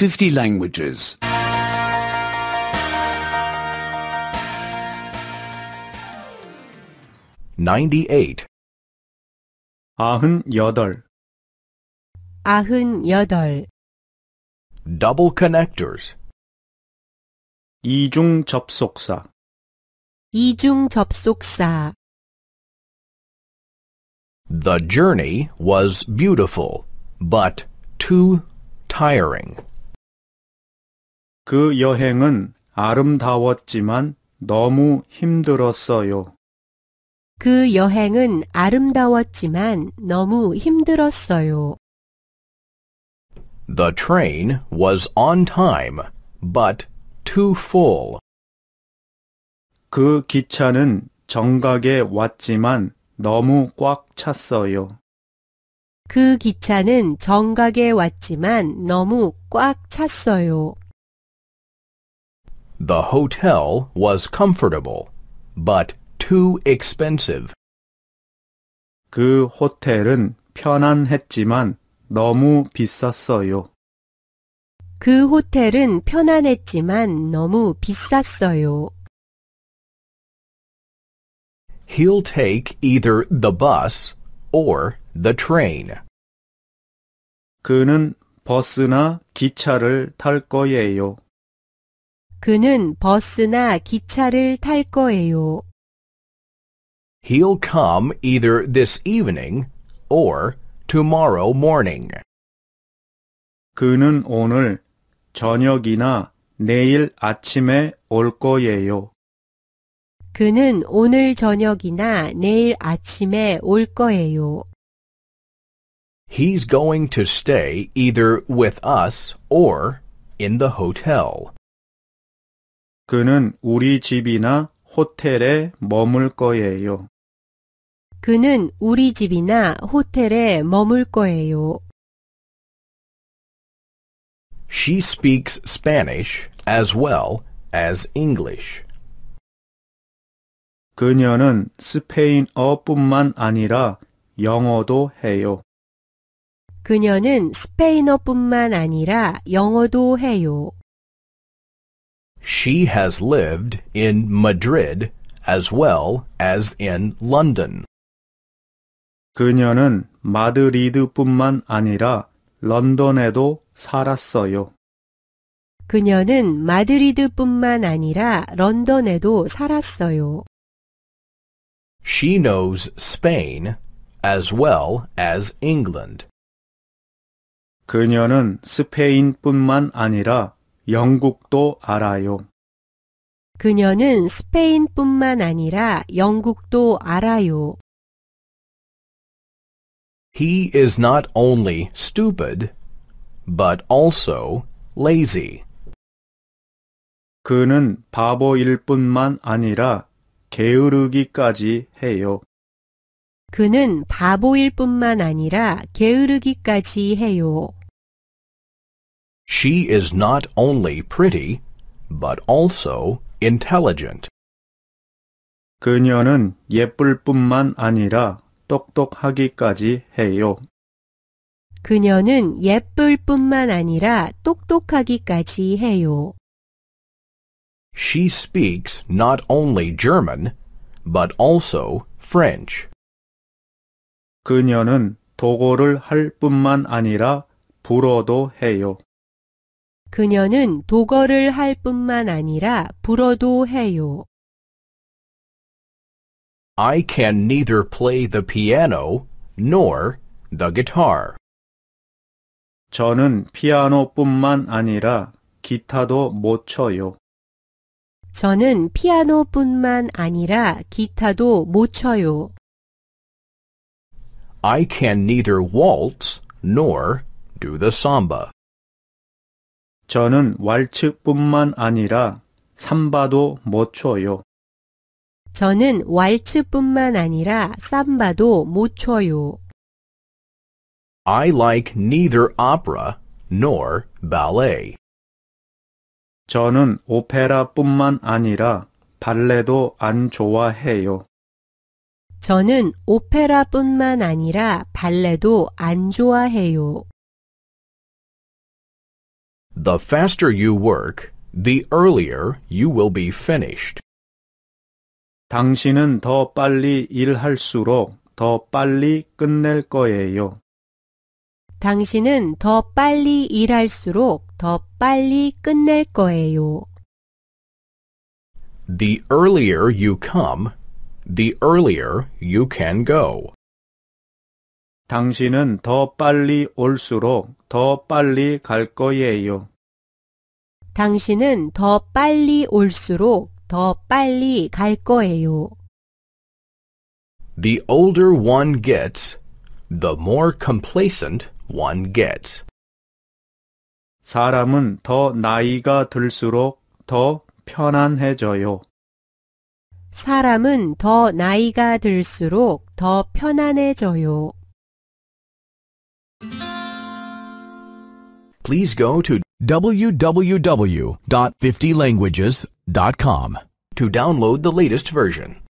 50 languages. 98. 98. 아흔여덟 Double connectors. 이중 접속사 이중 접속사 The journey was beautiful, but too tiring. 그 여행은 아름다웠지만 너무 힘들었어요. 그 여행은 아름다웠지만 너무 힘들었어요. The train was on time, but too full. 그 기차는 정각에 왔지만 너무 꽉 찼어요. 그 기차는 정각에 왔지만 너무 꽉 찼어요. The hotel was comfortable, but too expensive. 그 호텔은 편안했지만 너무 비쌌어요. 그 호텔은 편안했지만 너무 비쌌어요. He'll take either the bus or the train. 그는 버스나 기차를 탈 거예요. 그는 버스나 기차를 탈 거예요. He'll come either this evening or tomorrow morning. 그는 오늘 저녁이나 내일 아침에 올 거예요. 그는 오늘 저녁이나 내일 아침에 올 거예요. He's going to stay either with us or in the hotel. 그는 우리 집이나 호텔에 머물 거예요. 그는 우리 집이나 호텔에 머물 거예요. She speaks Spanish as well as English. 그녀는 스페인어뿐만 아니라 영어도 해요. 그녀는 스페인어뿐만 아니라 영어도 해요. She has lived in Madrid as well as in London. 그녀는 마드리드뿐만 아니라 런던에도 살았어요. 그녀는 마드리드뿐만 아니라 런던에도 살았어요. She knows Spain as well as England. 그녀는 스페인뿐만 아니라 영국도 알아요. 그녀는 스페인뿐만 아니라 영국도 알아요. He is not only stupid, but also lazy. 그는 바보일 뿐만 아니라 게으르기까지 해요. 그는 바보일 뿐만 아니라 게으르기까지 해요. She is not only pretty, but also intelligent. 그녀는 예쁠 뿐만 아니라 똑똑하기까지 해요. 그녀는 예쁠 뿐만 아니라 똑똑하기까지 해요. She speaks not only German, but also French. 그녀는 독어를 할 뿐만 아니라 불어도 해요. 그녀는 독어를 할 뿐만 아니라 불어도 해요. I can neither play the piano nor the guitar. 저는 피아노뿐만 아니라 기타도 못 쳐요. 저는 피아노뿐만 아니라 기타도 못 쳐요. I can neither waltz nor do the samba. 저는 왈츠뿐만 아니라 삼바도 못 춰요. 저는 왈츠뿐만 아니라 삼바도 못 춰요. I like neither opera nor ballet. 저는 오페라뿐만 아니라 발레도 안 좋아해요. 저는 오페라뿐만 아니라 발레도 안 좋아해요. The faster you work, the earlier you will be finished. 당신은 더 빨리 일할수록 더 빨리 끝낼 거예요. 당신은 더 빨리 일할수록 더 빨리 끝낼 거예요. The earlier you come, the earlier you can go. 당신은 더 빨리 올수록 더 빨리 갈 거예요. 당신은 더 빨리 올수록 더 빨리 갈 거예요. The older one gets, the more complacent one gets. 사람은 더 나이가 들수록 더 편안해져요. 사람은 더 나이가 들수록 더 편안해져요. please go to www.50languages.com to download the latest version.